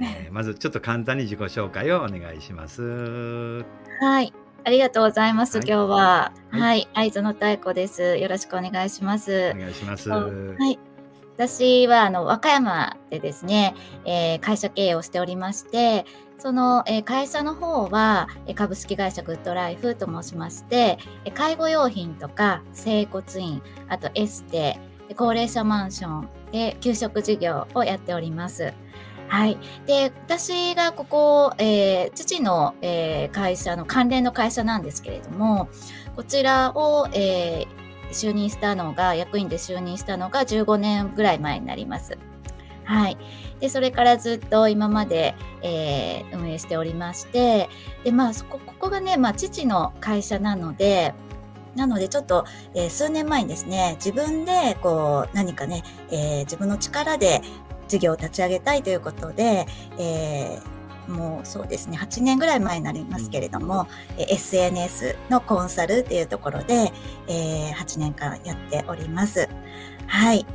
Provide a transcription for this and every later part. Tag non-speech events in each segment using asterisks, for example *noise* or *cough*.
えー、まずちょっと簡単に自己紹介をお願いします。はい、ありがとうございます。はい、今日は、はい、会津の太鼓です。よろしくお願いします。お願いします。はい。私はあの和歌山でですね、えー、会社経営をしておりまして、その、えー、会社の方は、え株式会社グッドライフと申しまして、え介護用品とか整骨院、あとエステ、高齢者マンションで給食事業をやっております。はい。で、私がここ、えー、父の、えー、会社の関連の会社なんですけれども、こちらを、えー、就任したのが、役員で就任したのが15年ぐらい前になります。はい。で、それからずっと今まで、えー、運営しておりまして、で、まあ、そこ、ここがね、まあ、父の会社なので、なのでちょっと、えー、数年前にですね、自分でこう何かね、えー、自分の力で事業を立ち上げたいということで、えー、もうそうですね8年ぐらい前になりますけれども、うん、SNS のコンサルっていうところで、えー、8年間やっております。はい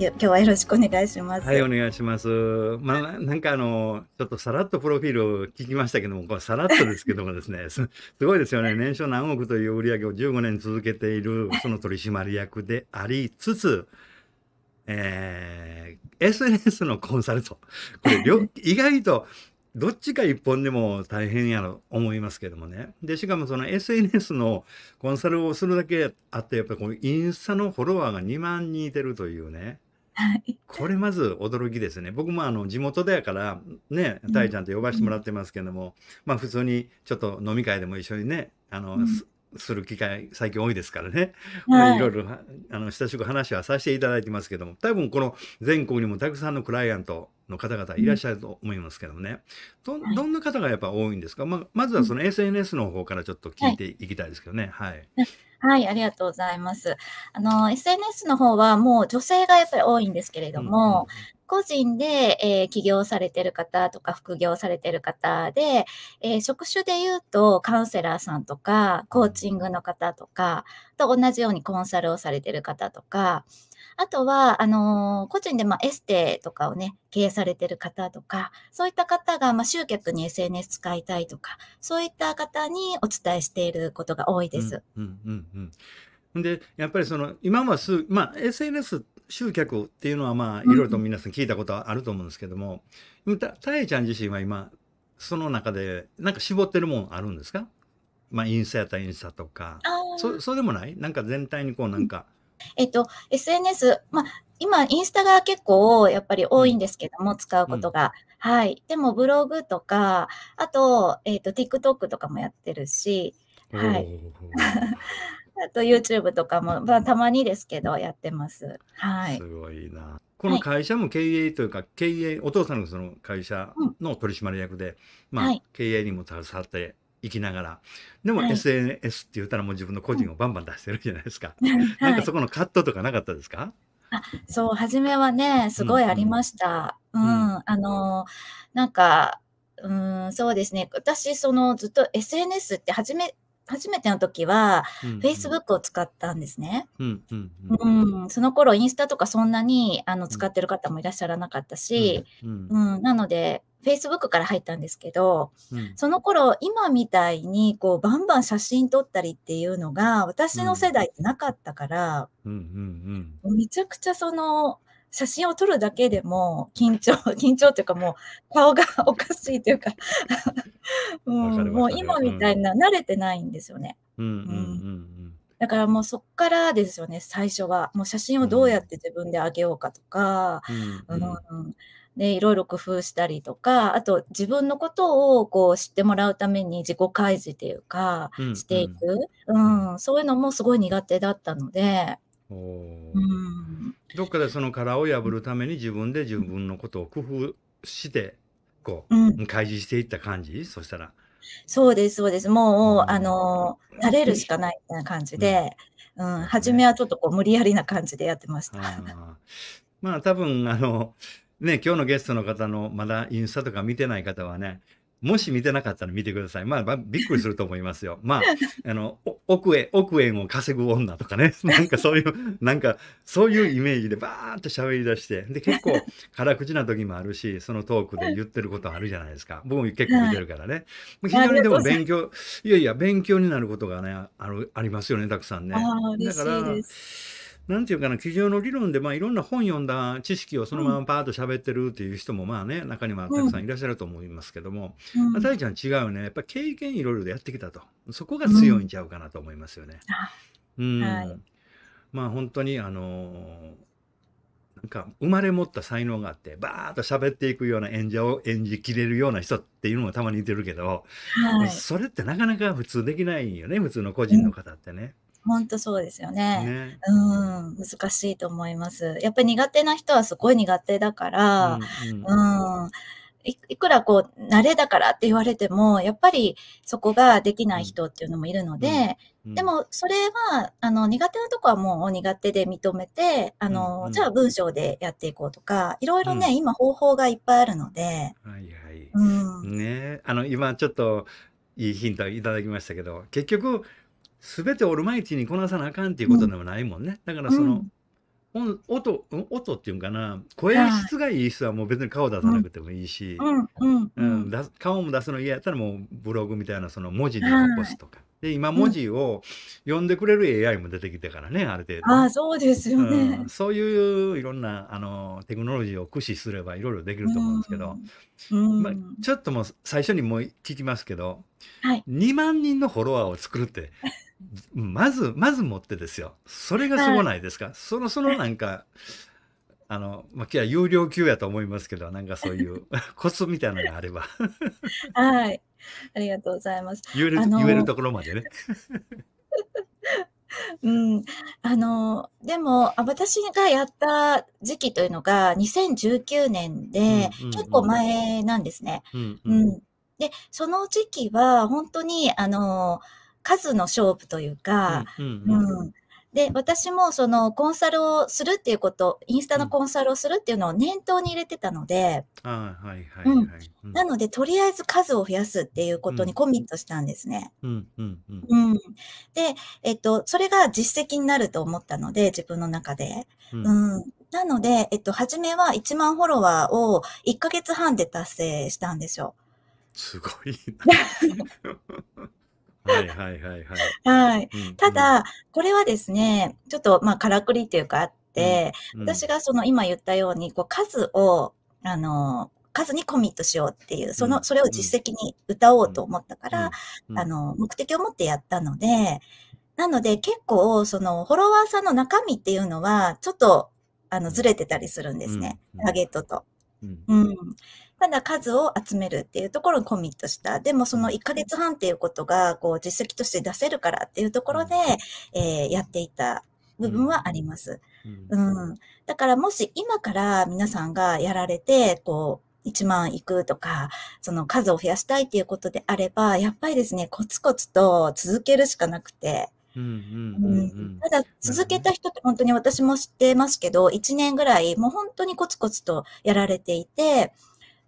今日はよろしくお願いします。はい、お願いします。まあ、なんかあの、ちょっとさらっとプロフィールを聞きましたけども、これさらっとですけどもですね、*laughs* すごいですよね。年商何億という売り上げを15年続けている、その取締役でありつつ、えー、SNS のコンサルト。これ、*laughs* 意外と、どっちか一本でも大変やと思いますけどもね。で、しかもその SNS のコンサルをするだけあって、やっぱりインスタのフォロワーが2万人いてるというね。これまず驚きですね。僕もあの地元だからね、大ちゃんと呼ばせてもらってますけども、まあ普通にちょっと飲み会でも一緒にね、あの、うん、する機会最近多いですからね、はい、いろいろあの親しく話はさせていただいてますけども多分この全国にもたくさんのクライアントの方々いらっしゃると思いますけどもね、うん、どんな方がやっぱ多いんですか、ままずはその SNS の方からちょっと聞いていきたいですけどね。はい、はいはい、ありがとうございます。あの、SNS の方はもう女性がやっぱり多いんですけれども、個人で、えー、起業されてる方とか副業されてる方で、えー、職種で言うとカウンセラーさんとかコーチングの方とかと同じようにコンサルをされてる方とかあとは、あのー、個人で、まあ、エステとかをね、経営されてる方とか、そういった方が、まあ、集客に SNS 使いたいとか、そういった方にお伝えしていることが多いです。うんうんうんでやっぱりその今はすまあ SNS 集客っていうのはまあいろいろと皆さん聞いたことあると思うんですけども、うん、たえちゃん自身は今その中でなんか絞ってるもんあるんですかまあインスタやったらインスタとかそそうでもないなんか全体にこうなんか、うん、えっと SNS まあ今インスタが結構やっぱり多いんですけども、うん、使うことが、はい。でもブログとか、あと、えっ、ー、と、TikTok とかもやってるし、はい。*laughs* あと YouTube とかも、まあ、たまにですけどやってます。はい。すごいな。この会社も経営というか、はい、経営、お父さんのその会社の取締役で、うん、まあ、はい、経営にも携わっていきながら、でも、はい、SNS って言ったらもう自分の個人をバンバン出してるじゃないですか。*laughs* はい、なんかそこのカットとかなかったですかあそう、初めはね、すごいありました。うん、うん、うん、あの、なんか、うん、そうですね。私、そのずっと SNS って初め初めての時は、フェイスブックを使ったんですね。うん、うんその頃インスタとかそんなにあの使ってる方もいらっしゃらなかったし、うん、なので、フェイスブックから入ったんですけど、その頃今みたいにこうバンバン写真撮ったりっていうのが私の世代ってなかったから、めちゃくちゃその、写真を撮るだけでも緊張、*laughs* 緊張というかもう顔が *laughs* おかしいというか *laughs* うん、もう今みたいな、うん、慣れてないんですよね。うんだからもうそこからですよね、最初は。もう写真をどうやって自分であげようかとか、うん、でいろいろ工夫したりとか、あと自分のことをこう知ってもらうために自己開示っていうか、していく、うん、そういうのもすごい苦手だったので。うんどっかでその殻を破るために自分で自分のことを工夫してこう、うん、開示していった感じそしたら。そうです、そうです。もう、うん、あの、慣れるしかないみたいな感じで、うん、うん、初めはちょっとこう、無理やりな感じでやってました。あまあ、多分、あの、ね、今日のゲストの方の、まだインスタとか見てない方はね、もし見てなかったら見てください。まあ、びっくりすると思いますよ。まあ、あの、億円、億円を稼ぐ女とかね、*laughs* なんかそういう、なんかそういうイメージでバーっと喋り出して、で、結構 *laughs* 辛口な時もあるし、そのトークで言ってることあるじゃないですか。僕も結構見てるからね。非常にでも勉強、いやいや、勉強になることがね、あるありますよね、たくさんね。だから、なんていうかな、机上の理論で、まあ、いろんな本読んだ知識をそのままパーッと喋ってるっていう人も、まあね、中にはたくさんいらっしゃると思いますけども、うんまあ、大ちゃん違うね。やっぱ経験いろいろでやってきたと。そこが強いんちゃうかなと思いますよね。うん。はい、まあ、本当に、あのーなんか生まれ持った才能があってバーッと喋っていくような演者を演じきれるような人っていうのがたまに似てるけど、はい、それってなかなか普通できないよね普通の個人の方ってね。本当そうですよね。ねうん、難しいと思います。やっぱり苦手な人はすごい苦手だから、うん、うんいいくらこう、慣れだからって言われても、やっぱりそこができない人っていうのもいるので、うんうん、でもそれは、あの、苦手なとこはもう苦手で認めて、あの、うん、じゃあ文章でやっていこうとか、いろいろね、今方法がいっぱいあるので。はいはい。うん、ねあの、今ちょっといいヒントいただきましたけど、結局、全てオルマイティにこなさなあかんっていうことでもないもんね。だからその、うん、音音っていうんかな声質がいい人はもう別に顔出さなくてもいいし、顔も出すの嫌やったらもうブログみたいなその文字で起こすとか。で今文字を読んでくれる AI も出てきてからねある程度。あそうですよね、うん、そういういろんなあのテクノロジーを駆使すればいろいろできると思うんですけど、うんまちょっともう最初にもう聞きますけど、はい、2万人のフォロワーを作るってまず、まず持ってですよ。それがすごないですか、はい、その、そのなんか、あの、まあ、今日は有料級やと思いますけど、なんかそういう *laughs* コツみたいなのがあれば。はい。ありがとうございます。言える、言えるところまでね。*laughs* うん、あのでも私がやった時期というのが2019年で、結構前なんですね。うん、うんうん、でその時期は本当にあの数の勝負というか、うんで、私もそのコンサルをするっていうこと、インスタのコンサルをするっていうのを念頭に入れてたので、なので、とりあえず数を増やすっていうことにコミットしたんですね。で、えっと、それが実績になると思ったので、自分の中で。うん、うん、なので、えっと、初めは1万フォロワーを1ヶ月半で達成したんですよ。すごい *laughs* はいはいはいはい。はい。うんうん、ただ、これはですね、ちょっとまあからくりというかあって、うんうん、私がその今言ったように、こう数を、あの、数にコミットしようっていう、その、それを実績に歌おうと思ったから、あの、目的を持ってやったので、なので結構、その、フォロワーさんの中身っていうのは、ちょっと、あの、ずれてたりするんですね。ターゲットと。うん、ただ数を集めるっていうところにコミットした。でもその1ヶ月半っていうことが、こう実績として出せるからっていうところで、えー、やっていた部分はあります。うん、だからもし今から皆さんがやられて、こう、1万いくとか、その数を増やしたいっていうことであれば、やっぱりですね、コツコツと続けるしかなくて、ただ続けた人って本当に私も知ってますけど、1年ぐらいもう本当にコツコツとやられていて、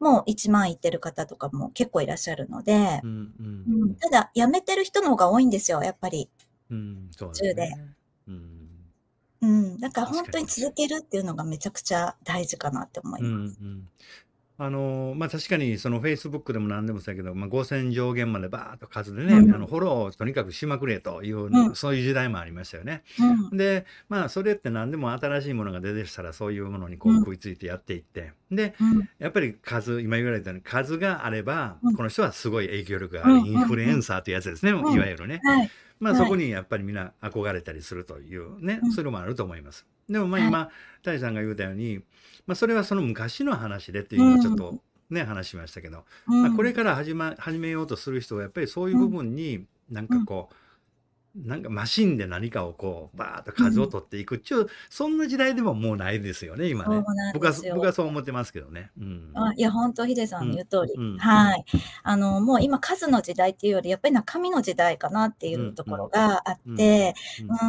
もう1万いってる方とかも結構いらっしゃるので、うんうんうん、ただ辞めてる人の方が多いんですよやっぱり、うん、途中で。うんうん、だから本当に続けるっていうのがめちゃくちゃ大事かなって思います。うんうん、あのまあ、確かにそのフェイスブックでも何でもそうやけど、まあ、5000上限までバーッと数でね、うあのフォローをとにかくしまくれという、うん、そういう時代もありましたよね。うん、で、まあ、それって何でも新しいものが出てきたらそういうものにこう食いついてやっていって、で、うん、やっぱり数、今言われたように数があれば、うん、この人はすごい影響力があるインフルエンサーというやつですね、いわゆるね。はいまあ、そこにやっぱりみんな憧れたりするというね、それもあると思います。でもまあはい。今、タイさんが言うたように、まあ、それはその昔の話でっていうのをちょっうん。とね、話しましたけど、うまあ、これから始ま、始めようとする人はやっぱりそういう部分になんうかん。こうなんかマシンで何かをこうバーッと数を取っていくっていう、そんな時代でももうないですよね今ね僕は僕はそう思ってますけどね、うん、あいや本当ヒデさんの言う通り、うんはいあのもう今数の時代っていうよりやっぱり中身の時代かなっていうところがあって、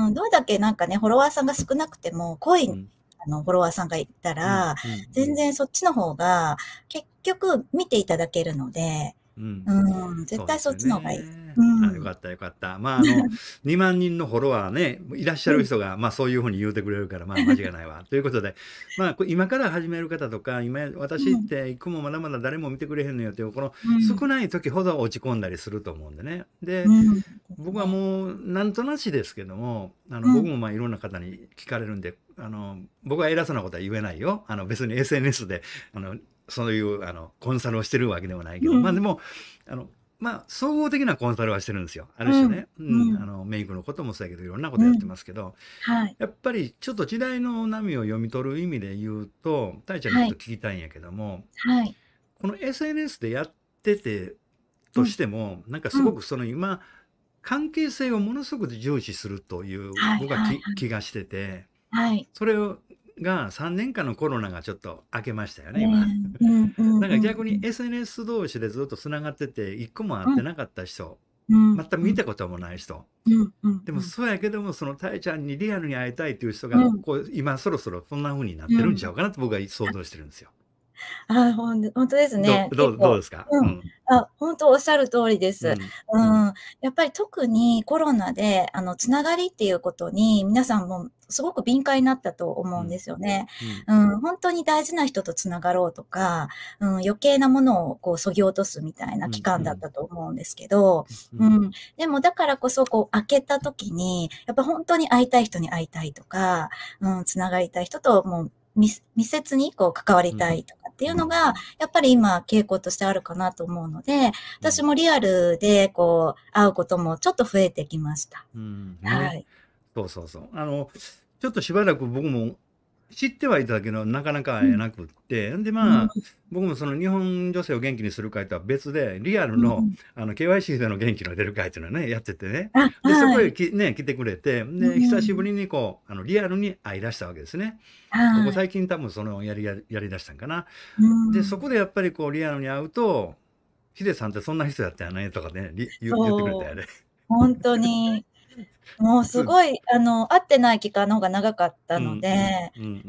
うんどれだけなんかねフォロワーさんが少なくても濃い、うんあのフォロワーさんがいたら、全然そっちの方が結局見ていただけるので、うん、絶対そっちの方がいい。あ、よかったよかった。まあ、あの、2 *laughs* 万人のフォロワーね、いらっしゃる人が、まあ、そういうふうに言うてくれるから、まあ、間違いないわ。*laughs* ということで、まあ、こ今から始める方とか、今、私って、行くもまだまだ誰も見てくれへんのよっていう、この少ない時ほど落ち込んだりすると思うんでね。で、うん。僕はもう、なんとなしですけども、あの、僕もまあ、いろんな方に聞かれるんで、あの、僕は偉そうなことは言えないよ。あの、別に SNS で、あの、そういうあのコンサルをしてるわけでもないけど、うん、まあでもあのまあ総合的なコンサルはしてるんですよある種ね、うん、うん、あのメイクのこともそうやけどいろんなことやってますけど、はい、やっぱりちょっと時代の波を読み取る意味で言うと大ちゃんにちょっと聞きたいんやけども、はい、この SNS でやっててとしても、うん、なんかすごくその今、関係性をものすごく重視するという僕はき、はいはいはい、気がしてて、はい、それをが3年間のコロナがちょっと明けましたよね、今。だから逆に SNS 同士でずっとつながってて、一個も会ってなかった人、全く見たこともない人。でもそうやけども、そのたえちゃんにリアルに会いたいっていう人が、こう今そろそろこんな風になってるんちゃうかなって僕は想像してるんですよ。あほん本当ですね。どうどうですか、うん、あ本当おっしゃる通りです、うん、うん、やっぱり特にコロナであのつながりっていうことに皆さんもすごく敏感になったと思うんですよね。うん、うん、本当に大事な人とつながろうとか、うん、余計なものをこうそぎ落とすみたいな期間だったと思うんですけど、うん、うん、でもだからこそこう開けた時に、やっぱ本当に会いたい人に会いたいとか、うん、つながりたい人ともう密接にこう関わりたいとかっていうのが、やっぱり今傾向としてあるかなと思うので、私もリアルでこう会うこともちょっと増えてきました。うん、ね、はい。そうそうそう。あの、ちょっとしばらく僕も知ってはいたけど、なかなか会えなくって、ん、でまあ、うん、僕もその日本女性を元気にする会とは別で、リアルの,、うん、あの KYC での元気の出る会っていうのはね、やっててね、でそこへき、ね、来てくれて、で久しぶりにこうあのリアルに会いだしたわけですね。ここ最近多分そのやりやりだしたんかな。で、そこでやっぱりこうリアルに会うと、ヒデさんってそんな人だったよねとかね、言ってくれたよね。*laughs* 本当に *laughs* もうすごい、あの会ってない期間の方が長かったので、うん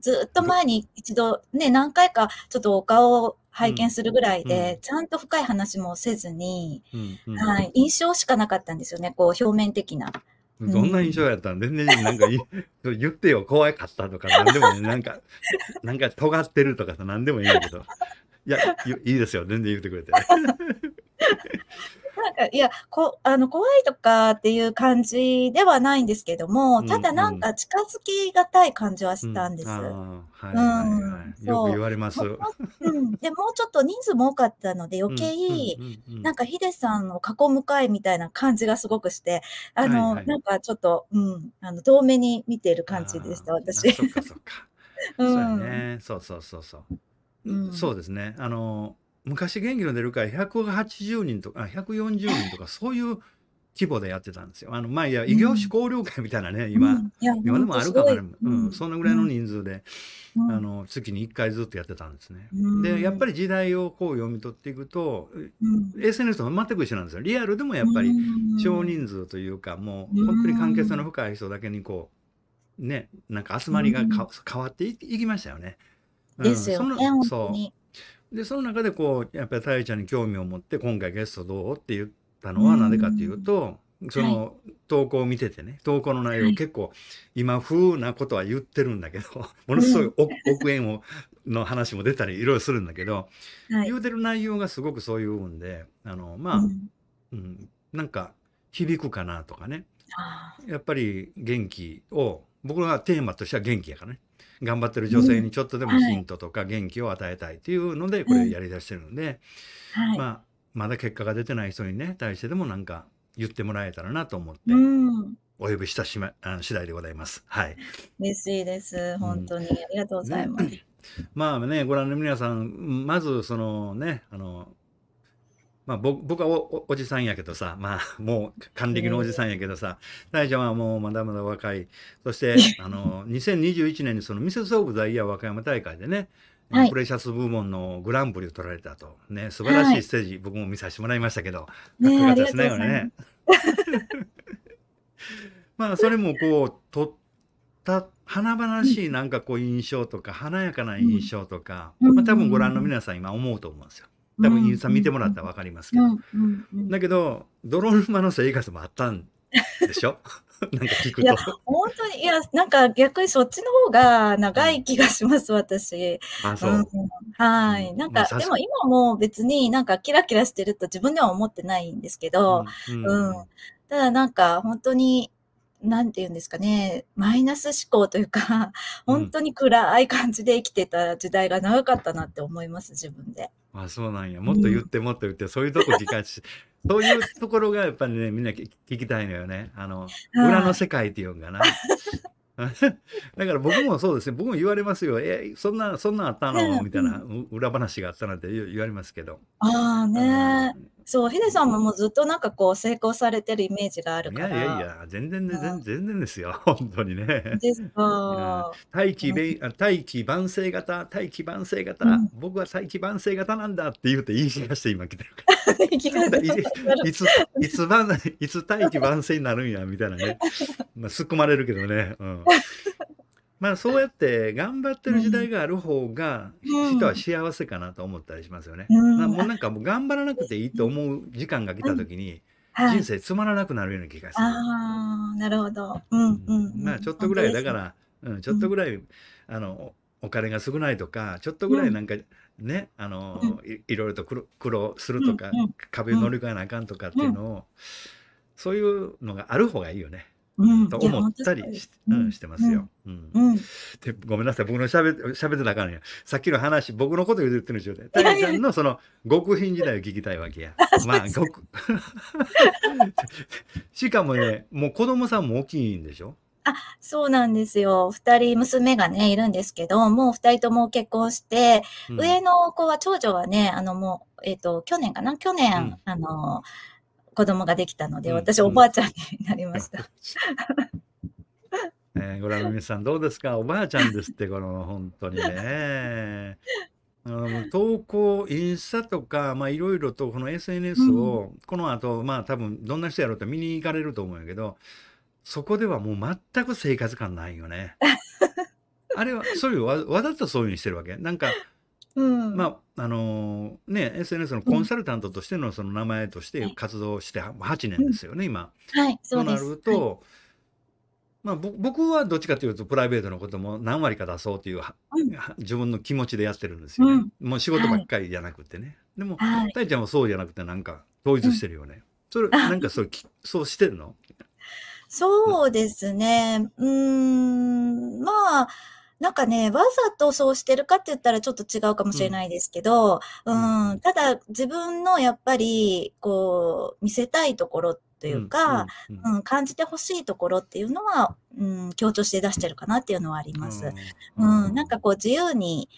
ずっと前に一度ね何回かちょっとお顔を拝見するぐらいで、ちゃんと深い話もせずに、はい、印象しかなかったんですよねこう表面的な。どんな印象やったん全然、なんか *laughs* 言ってよ怖かったとか何でも、ね、*laughs* なんかなんか尖ってるとかさ何でもいいんだけどいやいいですよ全然言ってくれて。なんか、いや、こあの怖いとかっていう感じではないんですけども、ただなんか近づきがたい感じはしたんです。うん。よく言われます。うん。で、もうちょっと人数も多かったので余計、なんかヒデさんを囲む会みたいな感じがすごくして、あの、はいはい、なんかちょっと、うん、あの、遠目に見ている感じでした、私。そっかそっか。*laughs* そうね。そうそうそうそう。うん、そうですね。あの、昔元気の出る会180人とか、140人とか、そういう規模でやってたんですよ。あの、まあ、いや、異業種交流会みたいなね、今、うん、今でもあるかから、うん、そのぐらいの人数で、あの、月に1回ずっとやってたんですね。で、やっぱり時代をこう読み取っていくと、SNS と全く一緒なんですよ。リアルでもやっぱり少人数というか、もう本当に関係性の深い人だけにこう、ね、なんか集まりが変わっていきましたよね。うん、ですよね。そのそうでその中でこうやっぱり太陽ちゃんに興味を持って今回ゲストどうって言ったのはなぜかというとその、投稿を見ててね投稿の内容結構、今風なことは言ってるんだけど *laughs* ものすごい億円をの話も出たりいろいろするんだけど、はい、言うてる内容がすごくそういうんであのまあ、うん、うん、なんか響くかなとかねやっぱり元気を僕はがテーマとしては元気やからね頑張ってる女性にちょっとでもヒントとか元気を与えたいっていうのでこれやりだしてるので、はい、まあまだ結果が出てない人にね対してでもなんか言ってもらえたらなと思って。うんお呼びしたしま、あの次第でございます。はい。嬉しいです。本当に、ありがとうございます。*coughs* まあね、ご覧の皆さん、まずそのね、あのまあ、僕はおじさんやけどさ、まあ、*laughs* もう還暦のおじさんやけどさ、大ちゃんはもうまだまだ若い、そして、*laughs* あの、2021年にそのミセス・オブ・ザ・イヤー和歌山大会でね、はい、プレシャス部門のグランプリを取られたと、ね、素晴らしいステージ、はい、僕も見させてもらいましたけど、かっこよかったですね、*laughs* まあ、それもこう、取った華々しいなんかこう印象とか、華やかな印象とか、まあ、多分ご覧の皆さん今思うと思うんですよ。多分、ゆうさん見てもらったら分かりますけど。だけど、泥沼の生活もあったんでしょ *laughs* なんか聞くと。いや、本当に、いや、なんか逆にそっちの方が長い気がします、私。あ、そう。うん、はい。なんか、でも今も別になんかキラキラしてると自分では思ってないんですけど、うん、うんうん、ただなんか本当に、なんて言うんですかね、マイナス思考というか、本当に暗い感じで生きてた時代が長かったなって思います、自分で。あそうなんやもっと言ってもっと言って、そういうとこ時間しそういうところがやっぱりねみんな聞きたいのよねあの裏の世界っていうんかな。*laughs* だから僕もそうですね僕も言われますよ「えそんなそんなあったの?」みたいな、裏話があったなんて言われますけど。ああね、うんそう、ヒデさんももうずっとなんかこう成功されてるイメージがあるいやいやいや、全然ね、全全然ですよ、*laughs* 本当にね。ですか。大器べあ大器晩成型、大器晩成う型、ん。僕は大器晩成型なんだって言うて言い聞かして今来てるから。*laughs* いいつ、いつ晩、いつ大器晩成になるんや、みたいなね。*laughs* まあ、すっ込まれるけどね。うん。まあそうやって頑張ってる時代がある方が、ひ人は幸せかなと思ったりしますよね。なうん、もうなんかもう頑張らなくていいと思う時間が来た時に、人生つまらなくなるような気がする。ああ、なるほど。ううんうんまあちょっとぐらいだすかね。ら、うん、ちょっとぐらいあのお金が少ないとかちょっとぐらいなんかねあうん。のい、いろいろと苦労するとかうん壁乗り越えなあかんとかっていうのをそういうのがある方がいいよね。と思ったりし,、うんしてますよ。うんでごめんなさい僕のしゃべしゃべってなあかんやさっきの話僕のこと言ってるんでしょう谷んのその極貧時代を聞きたいわけや。*laughs* まあ極 *laughs* しかもねもう子供さんも大きいんでしょあ、そうなんですよ。二人娘がね、いるんですけど、もう二人とも結婚して、うん、上の子は、長女はね、あのもう、えっ、ー、と、去年かな去年、うん、あのー、子供ができたので、私、おばあちゃんになりました。*laughs* ね、ご覧の皆さんどうですかおばあちゃんですってこの本当にね。あの投稿インスタとかまあ、いろいろとこの SNS を、この後まあ多分どんな人やろうと見に行かれると思うんやけどそこではもう全く生活感ないよね。*laughs* あれはそうわ、わざとそういうふうにしてるわけなんかうん。まあ、あのーね、SNS のコンサルタントとしてのその名前として活動して8年ですよね、今。はい、そとうなです。るはい。と、まあ、僕はどっちかというとプライベートのことも何割か出そうというはうん。自分の気持ちでやってるんですようね。ん。もう仕事ばっかりじゃなくてね。でも、はい。たいちゃんもそうじゃなくてなんか統一してるよね。それ、なんかそうそうしてるの？そうですね。うーん、まあなんかね、わざとそうしてるかって言ったらちょっと違うかもしれないですけど、うん、うん、ただ自分のやっぱり、こう、見せたいところというか、うん、うんうん、感じてほしいところっていうのは、うん、強調して出してるかなっていうのはあります。うん、なんかこう自由に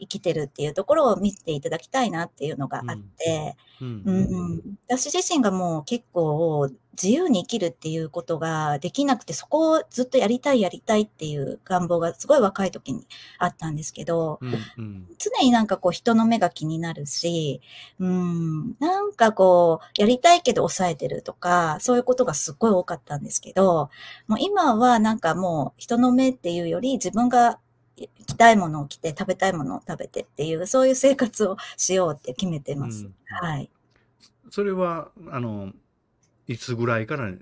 生きてるっていうところを見ていただきたいなっていうのがあって、うんうん、私自身がもう結構自由に生きるっていうことができなくてそこをずっとやりたいやりたいっていう願望がすごい若い時にあったんですけど、うんうん、常になんかこう人の目が気になるし、うん、なんかこうやりたいけど抑えてるとかそういうことがすっごい多かったんですけどもう今はなんかもう人の目っていうより自分がきたいものを着て食べたいものを食べてっていうそういう生活をしようって決めてます。うん、はい。それはあのいつぐらいから、う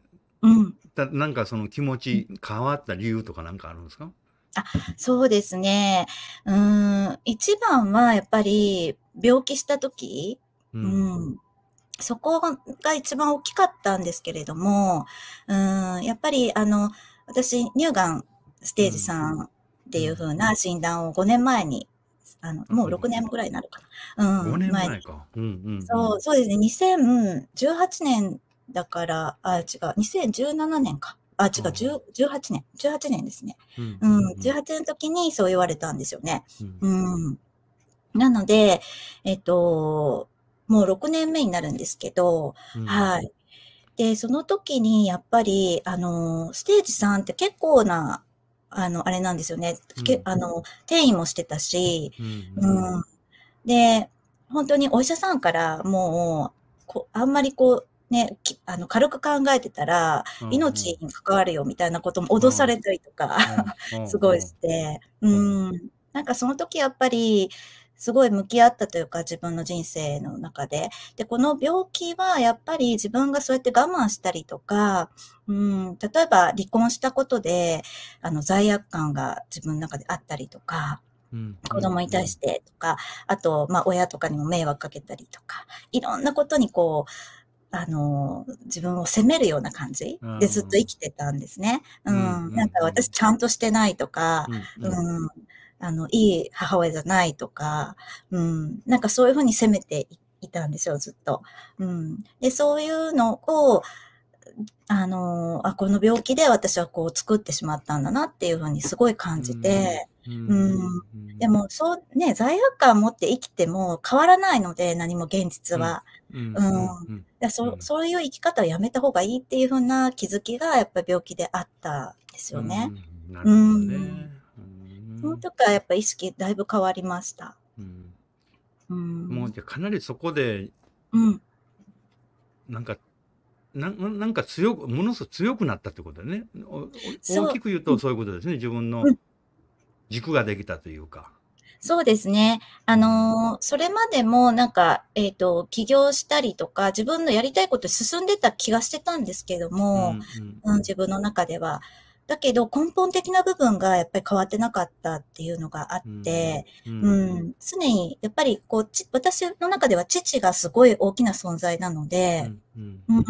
ん、だなんかその気持ち変わった理由とかなんかあるんですか？あそうですね。うん、一番はやっぱり病気した時、うん、うん、そこが一番大きかったんですけれども、うん、やっぱりあの、私、乳がんステージ3っていうふうな診断を5年前にあのもう6年ぐらいになるかな。うん、5年前か。そうそうですね、2018年だから、あ、違う、2017年か。あ、違う、18年、18年ですね。うん、うん18年の時にそう言われたんですよね。うん、うん、なので、えっと、もう6年目になるんですけど、はい。で、その時にやっぱり、あの、ステージ3って結構なあの、あれなんですよね。けあの、転移もしてたし、うん、で、本当にお医者さんからもう、こあんまりこう、ね、あの軽く考えてたら命に関わるよみたいなことも脅されたりとか *laughs* すごいして、うん、なんかその時やっぱりすごい向き合ったというか、自分の人生の中で。で、この病気はやっぱり自分がそうやって我慢したりとか、うん、例えば離婚したことで、あの、罪悪感が自分の中であったりとか、子供に対してとか、あと、まあ、親とかにも迷惑かけたりとか、いろんなことにこう、あの、自分を責めるような感じでずっと生きてたんですね。うん。なんか私ちゃんとしてないとか、うん。うんあの、いい母親じゃないとか、うん、なんかそういうふうに責めていたんですよ、ずっと。うん。で、そういうのを、あの、あ、この病気で私はこう作ってしまったんだなっていうふうにすごい感じて、うん。でも、そう、ね、罪悪感を持って生きても変わらないので、何も現実は。うん。うんうん、そそういう生き方はやめた方がいいっていうふうな気づきが、やっぱり病気であったんですよね。うん、なるほどね。うんその時はやっぱ意識だいぶ変わりました。うんうん、もうじゃかなりそこで、うん、なんかななんか強くものすごく強くなったってことだね大きく言うとそういうことですね、自分の軸ができたというか。そうですね。あのー、それまでもなんか、えっ、ー、と、起業したりとか、自分のやりたいこと進んでた気がしてたんですけども、うん、うん、自分の中では。だけど根本的な部分がやっぱり変わってなかったっていうのがあって、うん、うん、常にやっぱりこう私の中では父がすごい大きな存在なので、うん、うん、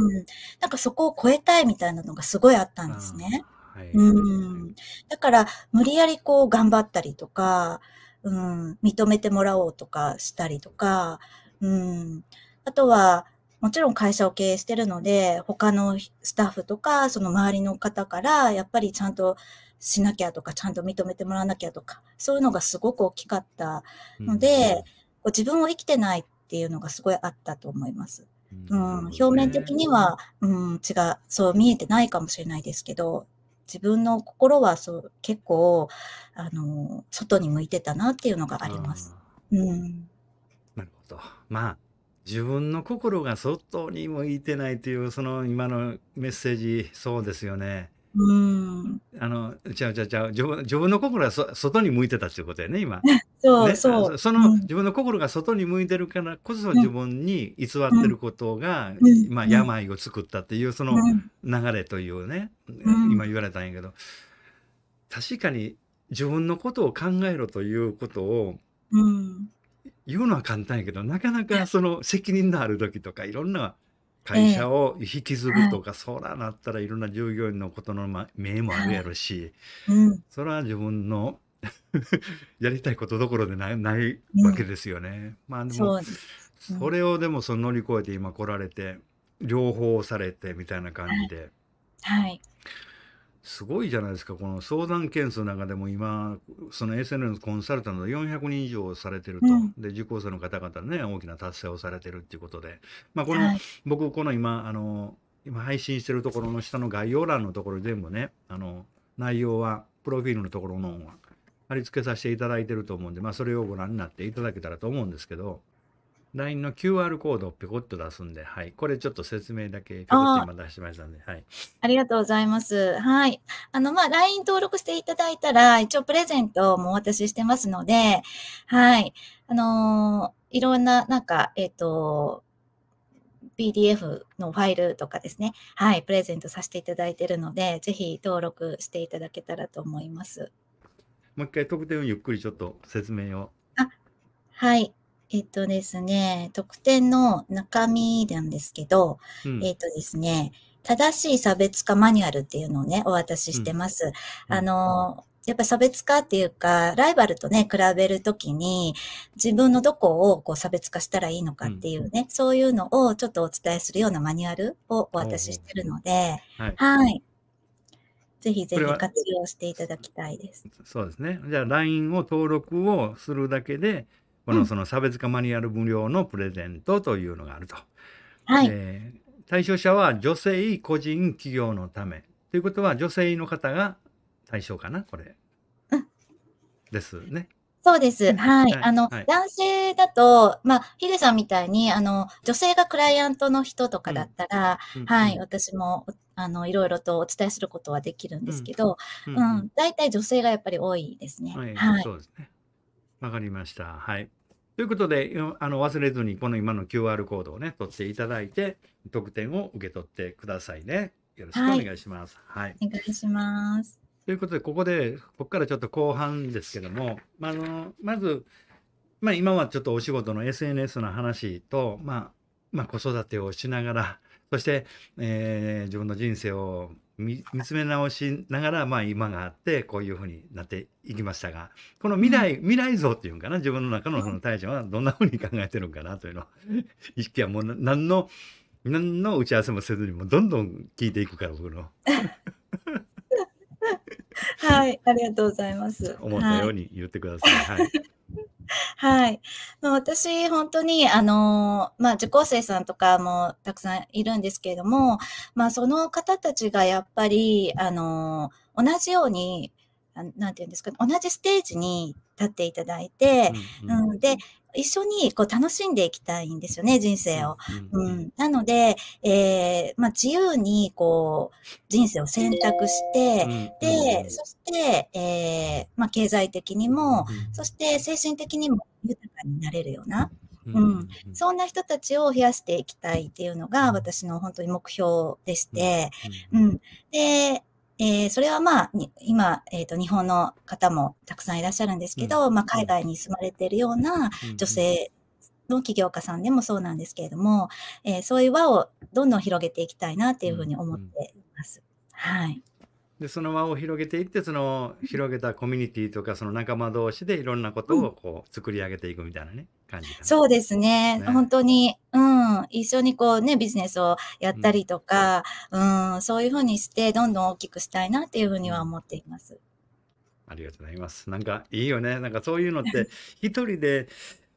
なんかそこを超えたいみたいなのがすごいあったんですね。はい、うん、だから無理やりこう頑張ったりとか、うん、認めてもらおうとかしたりとか、うん、あとはもちろん会社を経営してるので、他のスタッフとか、その周りの方から、やっぱりちゃんとしなきゃとか、ちゃんと認めてもらわなきゃとか、そういうのがすごく大きかったので、うん、自分を生きてないっていうのがすごいあったと思います。うん、うん、表面的には、うん、違う、そう見えてないかもしれないですけど、自分の心はそう結構あの外に向いてたなっていうのがあります。うん、なるほど。まあ自分の心が外に向いてないというその今のメッセージそうですよね。うん。あのちゃうちゃうちゃう自分自分の心がそ外に向いてたっていうことやね今。*laughs* そうね、そう。その、うん自分の心が外に向いてるからこそ自分に偽ってることが、うんまあ、病を作ったっていうその流れというね、うん今言われたんやけど確かに自分のことを考えろということを、うん言うのは簡単やけど、なかなかその責任のある時とか、いろんな会社を引き継ぐはとい。か、そらなったらいろんな従業員のことの、名目もあるやろし、うん。そら自分の *laughs* やりたいことどころでないないわけですよね。まあでも、そでそれをでもその乗り越えて今来られて、両方されてみたいな感はじい。で。はい。すごいじゃないですか、この相談件数の中でも今、その SNS コンサルタント400人以上されてると、うん、で受講生の方々ね、大きな達成をされてるっていうことで、まあ、この、はい、僕、この今、あの、今配信してるところの下の概要欄のところ全部ね、あの、内容は、プロフィールのところの貼り付けさせていただいてると思うんで、まあ、それをご覧になっていただけたらと思うんですけど、LINE の QR コードをピコッと出すんで、はい。これちょっと説明だけピコッと今出しましたんで、はい。ありがとうございます。はい。あの、まあ、LINE 登録していただいたら、一応プレゼントもお渡ししてますので、はい。あのー、いろんな、なんか、えっ、ー、と、PDF のファイルとかですね、はい、プレゼントさせていただいているので、ぜひ登録していただけたらと思います。もう一回特典をゆっくりちょっと説明を。あはい。えっとですね、特典の中身なんですけど、うん、えっとですね、正しい差別化マニュアルっていうのをね、お渡ししてます。うん、あの、やっぱ差別化っていうか、ライバルとね、比べるときに、自分のどこをこう差別化したらいいのかっていうね、うん、そういうのをちょっとお伝えするようなマニュアルをお渡ししてるので、はい、はい。ぜひぜひ活用していただきたいです。そうですね。じゃあ、LINE を登録をするだけで、このその差別化マニュアル無料のプレゼントというのがあると。はい、えー、対象者は女性、個人、企業のため。ということは女性の方が対象かな、これ。うん、ですね。そうです。はい。あの、はい、男性だと、まあ、ヒデさんみたいに、あの、女性がクライアントの人とかだったら、うん、はい、うん、私も、あの、いろいろとお伝えすることはできるんですけど、うん、大体、うん、女性がやっぱり多いですね。はい、はい、そうですね。わかりました。はい。ということで、あの忘れずにこの今の QR コードをね、取っていただいて、特典を受け取ってくださいね。よろしくお願いします。はい。お願いします。ということで、ここで、ここからちょっと後半ですけども、まあのまず、まあ、今はちょっとお仕事の SNS の話と、まあ、まあ、子育てをしながら、そして、えー、自分の人生を見つめ直しながら、まあ、今があってこういうふうになっていきましたがこの未来、うん、未来像っていうんかな自分の中のその大将はどんなふうに考えてるのかなというの *laughs* 意識はもう何の何の打ち合わせもせずにもどんどん聞いていくから僕の。*laughs* はい、ありがとうございます。*laughs* 思ったように言ってください。はい。はいはいまあ、私、本当に、あのー、まあ、受講生さんとかもたくさんいるんですけれども、まあ、その方たちがやっぱり、あのー、同じように、なんて言うんですか、同じステージに立っていただいて、うん、うんうん、で、一緒にこう楽しんでいきたいんですよね、人生を。うん、なので、えー、まあ、自由にこう人生を選択して、で、そして、えー、まあ、経済的にも、そして精神的にも豊かになれるような、うん、そんな人たちを増やしていきたいっていうのが私の本当に目標でして、うん、で、えー、それはまあ、今、えー、と、日本の方もたくさんいらっしゃるんですけど、うん、まあ、海外に住まれているような女性の起業家さんでもそうなんですけれども、えー、そういう輪をどんどん広げていきたいなっていうふうに思っています。はい。でその輪を広げていってその広げたコミュニティとかその仲間同士でいろんなことをこう作り上げていくみたいなね、感じそうですね、ね、本当に、うん、一緒にこうねビジネスをやったりとか、うん、うん、そういうふうにしてどんどん大きくしたいなっていうふうには思っています。ありがとうございます。なんかいいよね。なんかそういうのって一人で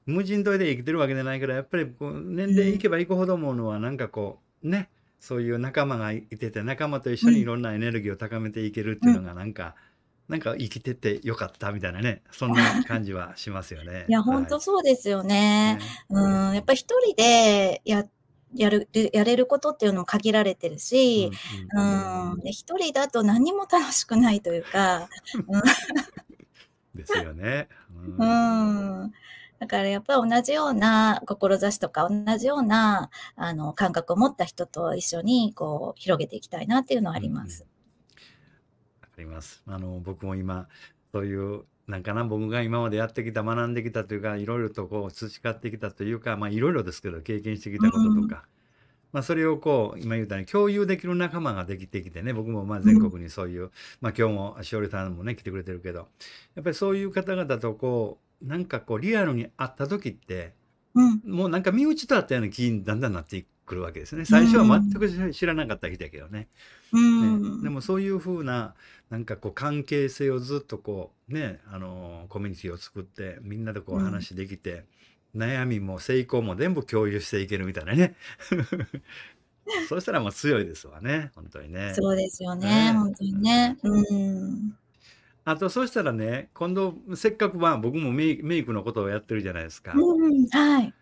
無人島で生きてるわけじゃないからやっぱりこう年齢いけばいくほど思うのはなんかこうねそういう仲間がいてて仲間と一緒にいろんなエネルギーを高めていけるっていうのがなんか、うん、なんか生きててよかったみたいなねそんな感じはしますよね。*laughs* いや、はい、本当そうですよね。うんやっぱ一人でややるやれることっていうのも限られてるし、うん、一人だと何も楽しくないというか。*laughs* ですよね。うんだからやっぱり同じような志とか同じようなあの感覚を持った人と一緒にこう広げていきたいなっていうのはあります。わ、うん、かります。あの僕も今そういうなんかな僕が今までやってきた学んできたというかいろいろとこう培ってきたというかまあいろいろですけど経験してきたこととか。うん、まあ、それをこう今言ったように共有できる仲間ができてきてね僕もまあ全国にそういう、うん、まあ、今日もしおりさんもね来てくれてるけどやっぱりそういう方々とこうなんかこうリアルに会った時って、うん、もうなんか身内と会ったような気にだんだんなってくるわけですね。最初は全く知らなかった人だけどね。うん、ねでもそういうふうななんかこう関係性をずっとこうね、あのー、コミュニティを作ってみんなでこう話できて、うん、悩みも成功も全部共有していけるみたいなね。*laughs* そうしたらもう強いですわね、本当にね。そうですよね、ね本当にね。うんあと、そうしたらね、今度、せっかくは僕もメイメイクのことをやってるじゃないですか。うん、はい。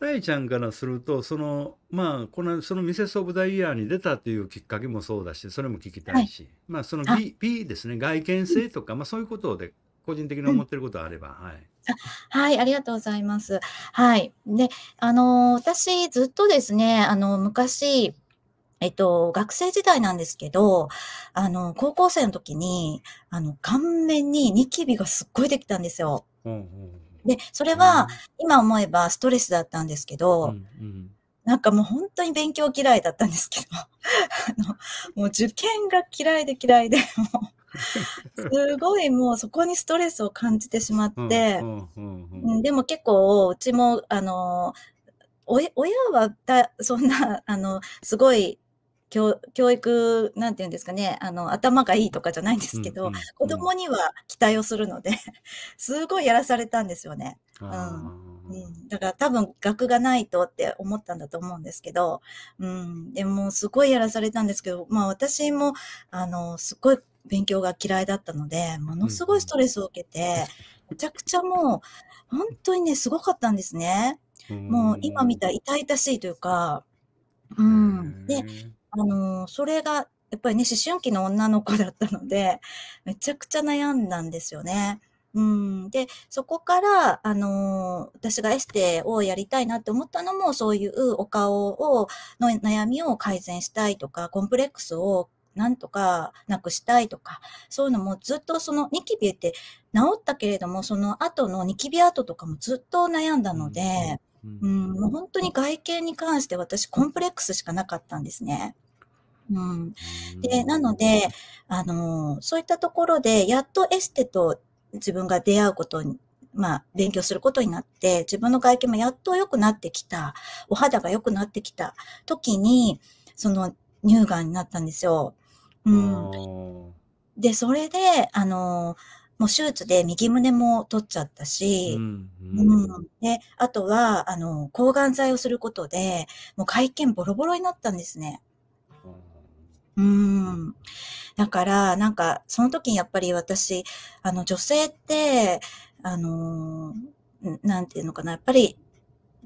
たいちゃんからすると、その、まあ、この、そのミセス・オブ・ザ・イヤーに出たというきっかけもそうだし、それも聞きたいし、はい、まあ、その B, B ですね、外見性とか、まあ、そういうことで、個人的に思ってることあれば、うん、はい。はい、ありがとうございます。はい。で、あの私、ずっとですね、あの、昔、えっと、学生時代なんですけど、あの、高校生の時に、あの、顔面にニキビがすっごいできたんですよ。うんうんで、それは今思えばストレスだったんですけど、うんうん、なんかもう本当に勉強嫌いだったんですけど、*laughs* あのもう受験が嫌いで嫌いで、もうすごいもうそこにストレスを感じてしまって、でも結構うちも、あの、親はだそんな、あの、すごい教育なんていうんですかねあの頭がいいとかじゃないんですけど、うんうんうん、子供には期待をするので *laughs* すごいやらされたんですよね。うんうん、だから多分学がないとって思ったんだと思うんですけど、うん、でもすごいやらされたんですけど、まあ私も、あの、すごい勉強が嫌いだったので、ものすごいストレスを受けて、めちゃくちゃもう、本当にね、すごかったんですね。*laughs* もう今見た痛々しいというか、うん。で、あの、それがやっぱりね、思春期の女の子だったので、*laughs* めちゃくちゃ悩んだんですよね。うん、で、そこから、あのー、私がエステをやりたいなって思ったのも、そういうお顔を、の悩みを改善したいとか、コンプレックスをなんとかなくしたいとか、そういうのもずっとそのニキビって治ったけれども、その後のニキビ跡とかもずっと悩んだので、うん、もう本当に外見に関して私コンプレックスしかなかったんですね。うん、でなのであのそういったところでやっとエステと自分が出会うことに、まあ、勉強することになって自分の外見もやっと良くなってきたお肌が良くなってきた時にその乳がんになったんですよ。うん、でそれであのーもう手術で右胸も取っちゃったし、うん、うんうん、で、あとは、あの、抗がん剤をすることで、もう会見ボロボロになったんですね。うん。だから、なんか、その時にやっぱり私、あの、女性って、あのー、なんていうのかな、やっぱり、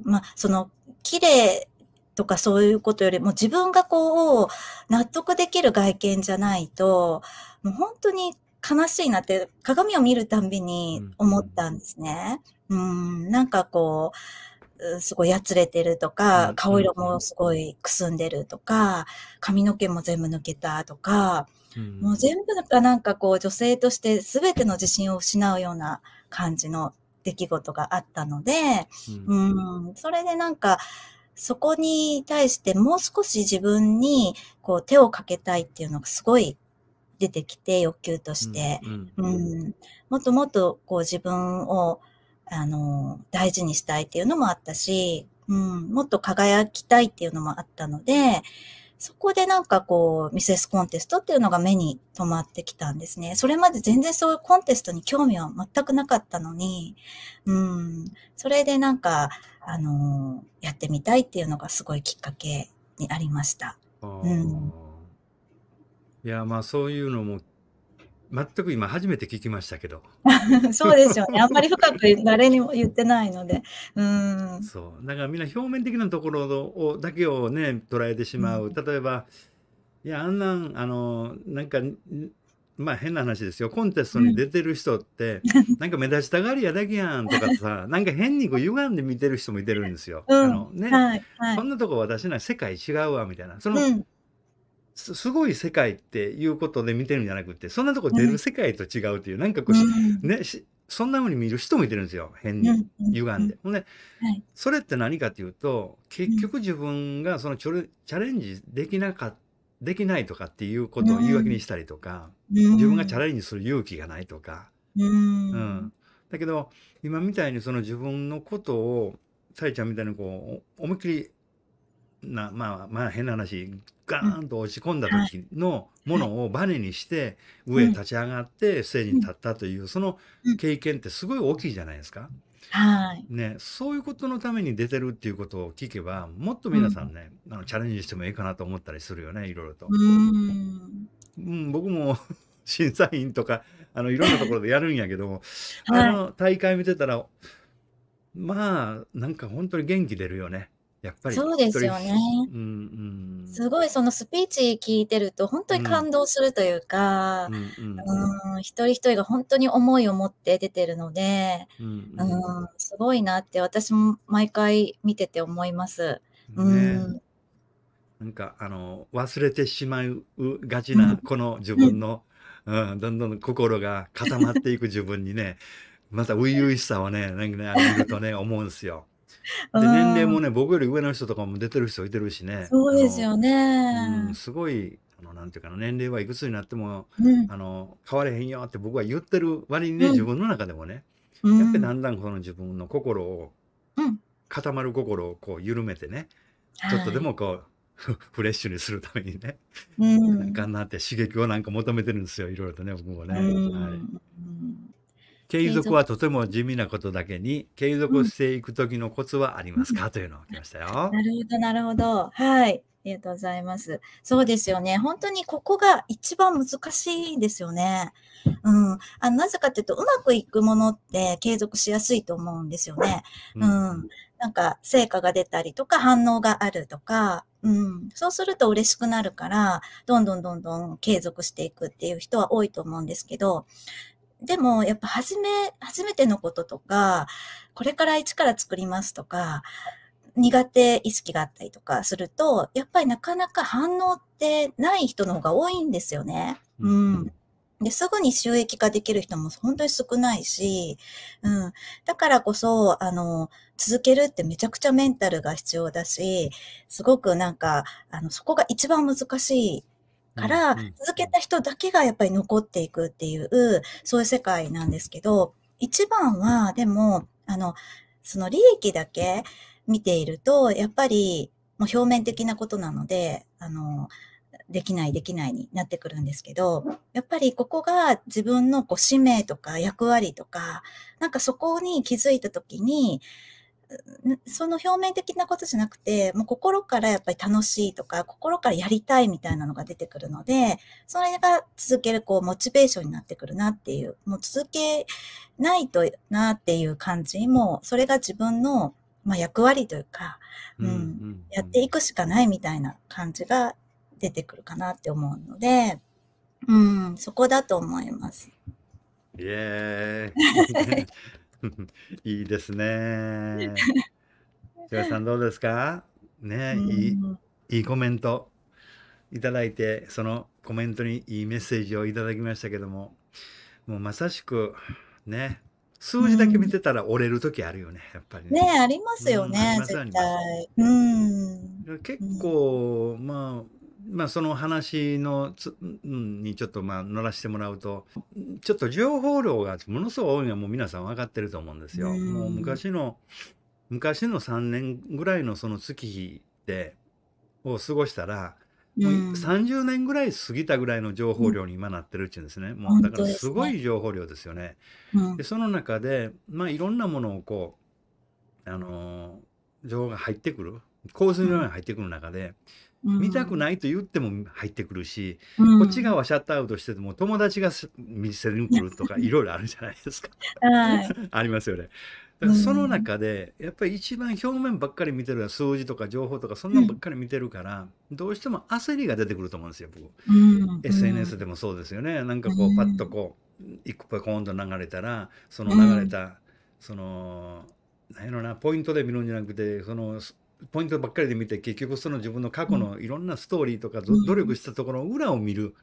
まあ、その、綺麗とかそういうことよりも自分がこう、納得できる外見じゃないと、もう本当に悲しいなって鏡を見るたんびに思ったんですね。うん、なんかこう、すごいやつれてるとか、顔色もすごいくすんでるとか、髪の毛も全部抜けたとか、もう全部がなんかこう女性として全ての自信を失うような感じの出来事があったので、うん、それでなんか、そこに対してもう少し自分にこう手をかけたいっていうのがすごい出てきて欲求として、うん、うん、もっともっとこう自分をあの大事にしたいっていうのもあったし、うん、もっと輝きたいっていうのもあったのでそこでなんかこうミセスコンテストっていうのが目に留まってきたんですねそれまで全然そういうコンテストに興味は全くなかったのに、うん、それでなんかあのやってみたいっていうのがすごいきっかけにありました。うんいやまあそういうのも全く今初めて聞きましたけど *laughs* そうですよねあんまり深く誰にも言ってないのでうんそうだからみんな表面的なところをだけをね捉えてしまう、うん、例えばいやあんなんあのなんかまあ変な話ですよコンテストに出てる人って、うん、なんか目立ちたがりやだけやんとかさ *laughs* なんか変にこう歪んで見てる人もいてるんですよ。ん、あのね、そんなとこ私な世界違うわみたいなその、うんすすごい世界っていうことで見てるんじゃなくてそんなとこ出る世界と違うという、うん、なんかこう、ねそんなふうに見る人もいてるんですよ変に、ん、歪んで。ほ、うんで、はい、それって何かっていうと結局自分がそのチャレンジできなかっできないとかっていうことを言い訳にしたりとか、うん、自分がチャレンジする勇気がないとか、うん、うん、だけど今みたいにその自分のことをさえちゃんみたいにこう思いっきりな、まあ、まあ変な話、ガーンと落ち込んだ時のものをバネにして、上へ立ち上がってステージに立ったという、その経験ってすごい大きいじゃないですか。はい。ね、そういうことのために出てるっていうことを聞けば、もっと皆さんね、あのチャレンジしてもいいかなと思ったりするよね、いろいろと。うん、僕も *laughs* 審査員とか、あの、いろんなところでやるんやけど、*laughs* あの、大会見てたら、まあ、なんか本当に元気出るよね。やっぱりそうですよね。うんうん、すごいそのスピーチ聞いてると本当に感動するというか、うんうんうん、一人一人が本当に思いを持って出てるので、うんうん、すごいなって私も毎回見てて思います。ね、うんなんかあの忘れてしまうがちなこの自分の、うん、どんどん心が固まっていく自分にねまた初々しさをねなんかね見るとね思うんですよ。で、年齢もね、僕より上の人とかも出てる人いてるしね、そうですようね。ん、すごい、あの、なんていうかな、年齢はいくつになっても、うん。あの、変われへんよって僕は言ってる割にね、う自分の中でもね、うやっぱりだんだんこの自分の心を、うん。固まる心をこう緩めてね、ちょっとでもこう、*laughs* フレッシュにするためにね、うあんん。なって刺激をなんか求めてるんですよ、いろいろとね、僕もうね。はい。ん。継続はとても地味なことだけに継続していく時のコツはありますか、うん、というのを来ましたよ。なるほどなるほど。はい。ありがとうございます。そうですよね。本当にここが一番難しいんですよね。うん。あのなぜかっていうと、うまくいくものって継続しやすいと思うんですよね。うん、なんか、成果が出たりとか、反応があるとか、うん。そうすると嬉しくなるから、どんどんどんどん継続していくっていう人は多いと思うんですけど、でも、やっぱ初め、初めてのこととか、これから一から作りますとか、苦手意識があったりとかすると、やっぱりなかなか反応ってない人の方が多いんですよね。うん。で、すぐに収益化できる人も本当に少ないし、うん。だからこそ、あの、続けるってめちゃくちゃメンタルが必要だし、すごくなんか、あの、そこが一番難しいから、続けた人だけがやっぱり残っていくっていう、そういう世界なんですけど、一番は、でも、あの、その利益だけ見ていると、やっぱり、もう表面的なことなので、あの、できないできないになってくるんですけど、やっぱりここが自分のこう使命とか役割とか、なんかそこに気づいたときに、その表面的なことじゃなくて、もう心からやっぱり楽しいとか、心からやりたいみたいなのが出てくるので、それが続けるこうモチベーションになってくるなっていう、もう続けないとなっていう感じも、それが自分の、まあ、役割というか、うん、うんうん、やっていくしかないみたいな感じが出てくるかなって思うので、うん、そこだと思います。イエーイ *laughs* *laughs* いいですね。千さんどうですかね、いい、いいコメントいただいて、そのコメントにいいメッセージをいただきましたけども、もうまさしく、ね、数字だけ見てたら折れる時あるよね、やっぱりね。ねありますよね、うん、絶対。うん、結構、まあ、まあ、その話のつ、うん、にちょっとまあ乗らせてもらうとちょっと情報量がものすごい多いのはもう皆さん分かってると思うんですよ。もう昔の昔の3年ぐらいのその月日でを過ごしたら、30年ぐらい過ぎたぐらいの情報量に今なってるっていうんですね、うん、もうだからすごい情報量ですよね。で、ねうん、その中で、まあ、いろんなものをこう、あのー、情報が入ってくる洪水のように入ってくる中で、見たくないと言っても入ってくるし、うん、こっち側はシャットアウトしてても友達が店に来るとかいろいろあるじゃないですか。はい、*laughs* ありますよね。その中でやっぱり一番表面ばっかり見てる数字とか情報とかそんなばっかり見てるから、うん、どうしても焦りが出てくると思うんですよ僕、うん、SNS でもそうですよねなんかこうパッとこう一個ポコンと流れたらその流れた、その何やろなポイントで見るんじゃなくてそのポイントばっかりで見て結局その自分の過去のいろんなストーリーとか、努力したところの裏を見る、